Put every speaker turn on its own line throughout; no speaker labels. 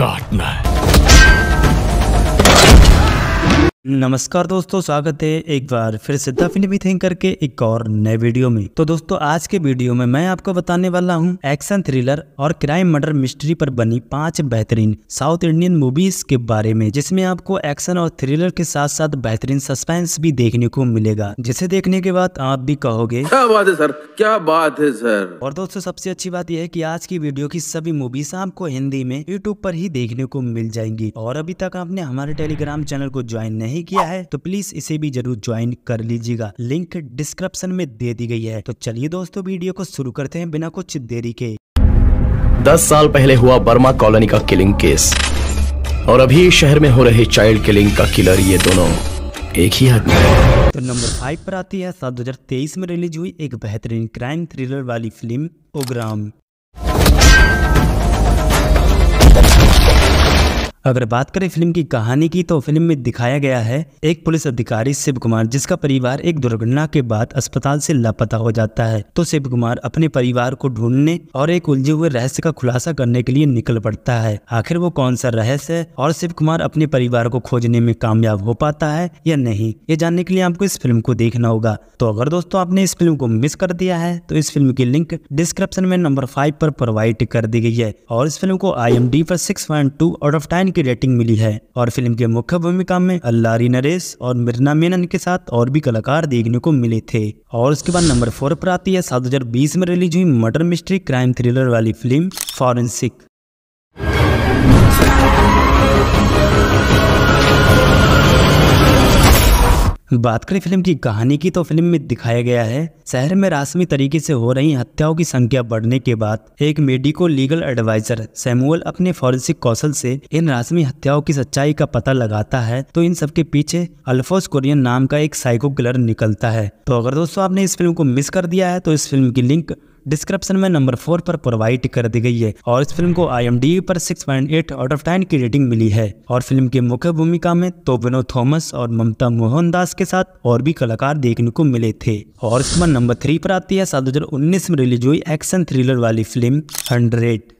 काटना है नमस्कार दोस्तों स्वागत है एक बार फिर सिद्धा फिल्मी थिंकर के एक और नए वीडियो में तो दोस्तों आज के वीडियो में मैं आपको बताने वाला हूं एक्शन थ्रिलर और क्राइम मर्डर मिस्ट्री पर बनी पांच बेहतरीन साउथ इंडियन मूवीज के बारे में जिसमें आपको एक्शन और थ्रिलर के साथ साथ बेहतरीन सस्पेंस भी देखने को मिलेगा जिसे देखने के बाद आप भी कहोगे क्या बात है सर क्या बात है सर और दोस्तों सबसे अच्छी बात यह है की आज की वीडियो की सभी मूवीज आपको हिंदी में यूट्यूब पर ही देखने को मिल जाएंगी और अभी तक आपने हमारे टेलीग्राम चैनल को ज्वाइन नहीं नहीं किया है तो प्लीज इसे भी जरूर ज्वाइन कर लीजिएगा लिंक डिस्क्रिप्शन में दे दी गई है तो चलिए दोस्तों वीडियो को शुरू करते हैं बिना कुछ देरी के दस साल पहले हुआ बर्मा कॉलोनी का किलिंग केस और अभी शहर में हो रहे चाइल्ड किलिंग का किलर ये दोनों एक ही आदमी तो नंबर फाइव पर आती है साल दो में रिलीज हुई एक बेहतरीन क्राइम थ्रिलर वाली फिल्म ओग्राम अगर बात करें फिल्म की कहानी की तो फिल्म में दिखाया गया है एक पुलिस अधिकारी शिव कुमार जिसका परिवार एक दुर्घटना के बाद अस्पताल से लापता हो जाता है तो शिव कुमार अपने परिवार को ढूंढने और एक उलझे हुए रहस्य का खुलासा करने के लिए निकल पड़ता है आखिर वो कौन सा रहस्य है और शिव कुमार अपने परिवार को खोजने में कामयाब हो पाता है या नहीं ये जानने के लिए आपको इस फिल्म को देखना होगा तो अगर दोस्तों आपने इस फिल्म को मिस कर दिया है तो इस फिल्म की लिंक डिस्क्रिप्शन में नंबर फाइव पर प्रोवाइड कर दी गई है और इस फिल्म को आई एम डी पर six point two out of ten की रेटिंग मिली है और फिल्म के मुख्य भूमिका में अल्लारी नरेश और मिर्ना मेनन के साथ और भी कलाकार देखने को मिले थे और उसके बाद नंबर फोर पर आती है सात में रिलीज हुई मर्डर मिस्ट्री क्राइम थ्रिलर वाली फिल्म फॉरेंसिक बात करें फिल्म की कहानी की तो फिल्म में दिखाया गया है शहर में रासमी तरीके से हो रही हत्याओं की संख्या बढ़ने के बाद एक मेडिको लीगल एडवाइजर सैमुअल अपने फॉरेंसिक कौशल से इन रासमी हत्याओं की सच्चाई का पता लगाता है तो इन सबके पीछे अल्फोस कुरियन नाम का एक साइको किलर निकलता है तो अगर दोस्तों आपने इस फिल्म को मिस कर दिया है तो इस फिल्म की लिंक डिस्क्रिप्शन में नंबर फोर पर प्रोवाइड कर दी गई है और इस फिल्म को आई पर सिक्स आउट ऑफ टेन की रेटिंग मिली है और फिल्म की मुख्य भूमिका में तो विनोद थॉमस और ममता मोहनदास के साथ और भी कलाकार देखने को मिले थे और इसमें नंबर थ्री पर आती है सात में रिलीज हुई एक्शन थ्रिलर वाली फिल्म हंड्रेड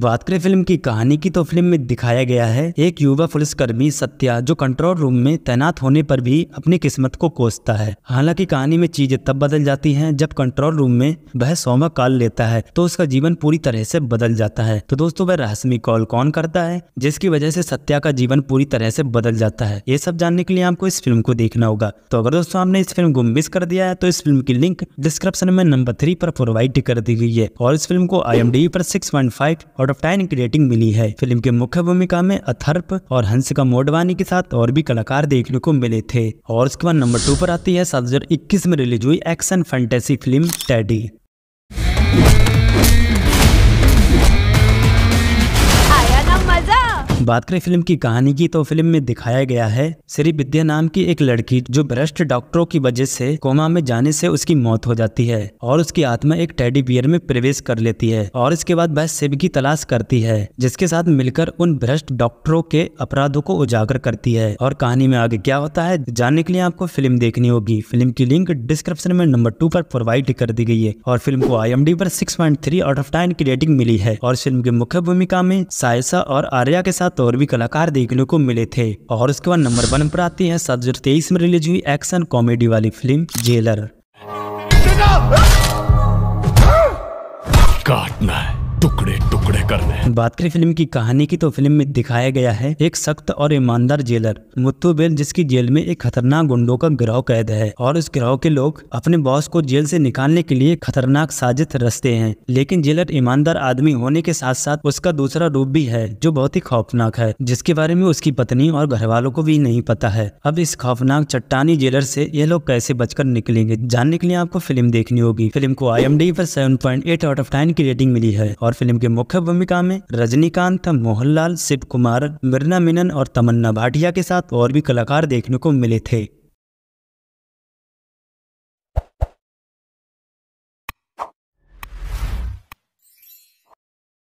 बात करें फिल्म की कहानी की तो फिल्म में दिखाया गया है एक युवा पुलिसकर्मी सत्या जो कंट्रोल रूम में तैनात होने पर भी अपनी किस्मत को कोसता है हालांकि कहानी में चीजें तब बदल जाती हैं जब कंट्रोल रूम में वह सोमा कॉल लेता है तो उसका जीवन पूरी तरह से बदल जाता है तो दोस्तों वह रहस्यमी कॉल कौन करता है जिसकी वजह से सत्या का जीवन पूरी तरह से बदल जाता है ये सब जानने के लिए आपको इस फिल्म को देखना होगा तो अगर दोस्तों आपने इस फिल्म को मिस कर दिया है तो इस फिल्म की लिंक डिस्क्रिप्शन में नंबर थ्री पर प्रोवाइड कर दी गई है और इस फिल्म को आई पर सिक्स और आउट ऑफ टेन की रेटिंग मिली है फिल्म के मुख्य भूमिका में अथर्प और हंसिका मोडवानी के साथ और भी कलाकार देखने को मिले थे और उसके बाद नंबर टू पर आती है सात में रिलीज हुई एक्शन फैंटेसी फिल्म टैडी बात करें फिल्म की कहानी की तो फिल्म में दिखाया गया है श्री विद्या नाम की एक लड़की जो भ्रष्ट डॉक्टरों की वजह से कोमा में जाने से उसकी मौत हो जाती है और उसकी आत्मा एक टेडी बियर में प्रवेश कर लेती है और इसके बाद वह शिव की तलाश करती है जिसके साथ मिलकर उन भ्रष्ट डॉक्टरों के अपराधों को उजागर करती है और कहानी में आगे क्या होता है जानने के लिए आपको फिल्म देखनी होगी फिल्म की लिंक डिस्क्रिप्शन में नंबर टू पर प्रोवाइड कर दी गई है और फिल्म को आई पर सिक्स आउट ऑफ टेन की रेटिंग मिली है और फिल्म की मुख्य भूमिका में सायसा और आर्या के साथ साथ और भी कलाकार देखने को मिले थे और उसके बाद नंबर वन पर आती है सात में रिलीज हुई एक्शन कॉमेडी वाली फिल्म जेलर काटना है टुकड़े कर बात करें फिल्म की कहानी की तो फिल्म में दिखाया गया है एक सख्त और ईमानदार जेलर मुत्तु बेल जिसकी जेल में एक खतरनाक गुंडों का गिरोह कैद है और उस गिरोह के लोग अपने बॉस को जेल से निकालने के लिए खतरनाक साजिश रचते हैं लेकिन जेलर ईमानदार आदमी होने के साथ साथ उसका दूसरा रूप भी है जो बहुत ही खौफनाक है जिसके बारे में उसकी पत्नी और घर वालों को भी नहीं पता है अब इस खौफनाक चट्टानी जेलर से ये लोग कैसे बचकर निकलेंगे जानने के लिए आपको फिल्म देखनी होगी फिल्म को आई एम डी पर seven point eight out of ten की रेटिंग मिली है और फिल्म के मुख्य भूमिका में रजनीकांत मोहनलाल शिव कुमार मिर्ना मिनन और तमन्ना भाटिया के साथ और भी कलाकार देखने को मिले थे